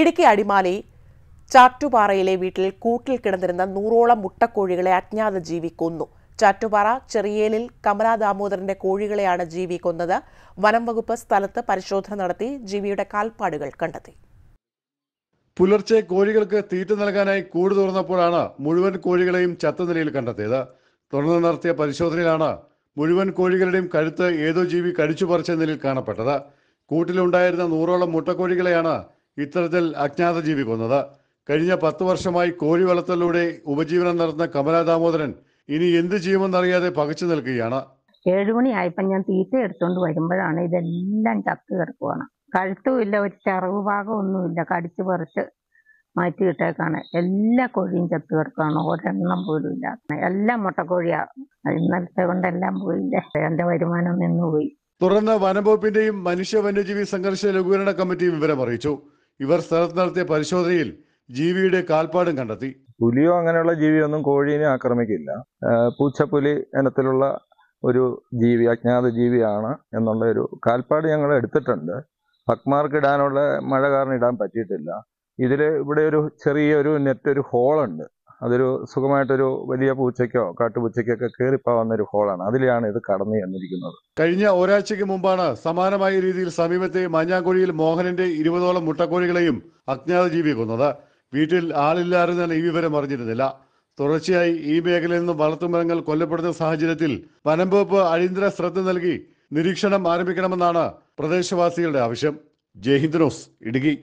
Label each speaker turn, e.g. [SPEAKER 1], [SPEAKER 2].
[SPEAKER 1] ഇടുക്കി അടിമാലി ചാറ്റുപാറയിലെ വീട്ടിൽ കൂട്ടിൽ കിടന്നിരുന്ന നൂറോളം മുട്ടക്കോഴികളെ അജ്ഞാത ജീവി കൊന്നു ചാറ്റുപാറ ചെറിയേലിൽ കമലാ ദാമോദരന്റെ കോഴികളെയാണ് ജീവി കൊന്നത് വനം വകുപ്പ് സ്ഥലത്ത് പരിശോധന നടത്തി ജീവിയുടെ കാൽപ്പാടുകൾ കണ്ടെത്തി
[SPEAKER 2] പുലർച്ചെ കോഴികൾക്ക് തീറ്റ നൽകാനായി കൂട് തുറന്നപ്പോഴാണ് മുഴുവൻ കോഴികളെയും ചത്ത നിലയിൽ കണ്ടെത്തിയത് തുടർന്ന് നടത്തിയ പരിശോധനയിലാണ് മുഴുവൻ കോഴികളുടെയും കഴുത്ത് ഏതോ ജീവി കടിച്ചു പറിച്ച നിലയിൽ കാണപ്പെട്ടത് കൂട്ടിലുണ്ടായിരുന്ന നൂറോളം മുട്ടക്കോഴികളെയാണ് ഇത്തരത്തിൽ അജ്ഞാത ജീവി കൊന്നത് കഴിഞ്ഞ പത്ത് വർഷമായി കോഴി വളർത്തലിലൂടെ ഉപജീവനം നടന്ന കമലാ ദാമോദരൻ ഇനി എന്ത് ചെയ്യുമെന്നറിയാതെ പകച്ചു നിൽക്കുകയാണ്
[SPEAKER 3] ഏഴുമണിയായപ്പോൾ ഞാൻ തീറ്റ എടുത്തോണ്ട് വരുമ്പോഴാണ് ഇതെല്ലാം ചത്തു കിടക്കുവാണ് കഴുത്തുമില്ല ഒരു ചറവ് ഭാഗമൊന്നുമില്ല കടിച്ചു പറിച്ച് ഇട്ടേക്കാണ് എല്ലാ കോഴിയും ചത്തു കിടക്കുകയാണ് ഒരെണ്ണം പോലും ഇല്ല എല്ലാം മുട്ടക്കോഴിയാ ഇന്നലത്തെ കൊണ്ടെല്ലാം പോയില്ലേ എന്റെ വരുമാനം നിന്നുപോയി
[SPEAKER 2] തുറന്ന വനംവകുപ്പിന്റെയും മനുഷ്യ വന്യജീവി സംഘർഷ ലഘൂകരണ കമ്മിറ്റി വിവരം അറിയിച്ചു ഇവർ സ്ഥലത്ത് നടത്തിയ പരിശോധനയിൽ ജീവിയുടെ കാൽപ്പാടും കണ്ടെത്തി
[SPEAKER 4] പുലിയോ അങ്ങനെയുള്ള ജീവിയൊന്നും കോഴീനെ ആക്രമിക്കില്ല പൂച്ചപ്പുലി ഇനത്തിലുള്ള ഒരു ജീവി അജ്ഞാത ജീവിയാണ് എന്നുള്ള ഒരു കാൽപ്പാട് ഞങ്ങൾ എടുത്തിട്ടുണ്ട് ഭക്മാർക്ക് ഇടാനുള്ള മഴ കാരണം ഇടാൻ പറ്റിയിട്ടില്ല ഇതിൽ ഇവിടെ ഒരു ചെറിയൊരു നെറ്റ് ഒരു ഹോളുണ്ട് അതൊരു സുഖമായിട്ടൊരു വലിയ പൂച്ചയ്ക്കോ കാട്ടുപൂച്ചയ്ക്കോ ഒക്കെ കയറിപ്പോവുന്ന ഒരു ഹോളാണ് അതിലാണ് ഇത് കടന്നു ചെന്നിരിക്കുന്നത് കഴിഞ്ഞ
[SPEAKER 2] ഒരാഴ്ചയ്ക്ക് മുമ്പാണ് സമാനമായ രീതിയിൽ സമീപത്തെ മഞ്ഞാക്കുഴിയിൽ മോഹനന്റെ ഇരുപതോളം മുട്ടക്കോഴികളെയും അജ്ഞാത ജീവി കൊന്നത് വീട്ടിൽ ആളില്ലായിരുന്നാണ് ഈ വിവരം അറിഞ്ഞിരുന്നില്ല തുടർച്ചയായി ഈ മേഖലയിൽ നിന്നും വളർത്തുമൃഗങ്ങൾ കൊല്ലപ്പെടുന്ന സാഹചര്യത്തിൽ വനംവകുപ്പ് അടിയന്തര ശ്രദ്ധ നൽകി
[SPEAKER 4] നിരീക്ഷണം ആരംഭിക്കണമെന്നാണ് പ്രദേശവാസികളുടെ ആവശ്യം ജയ്ഹിന്ദ് ന്യൂസ് ഇടുക്കി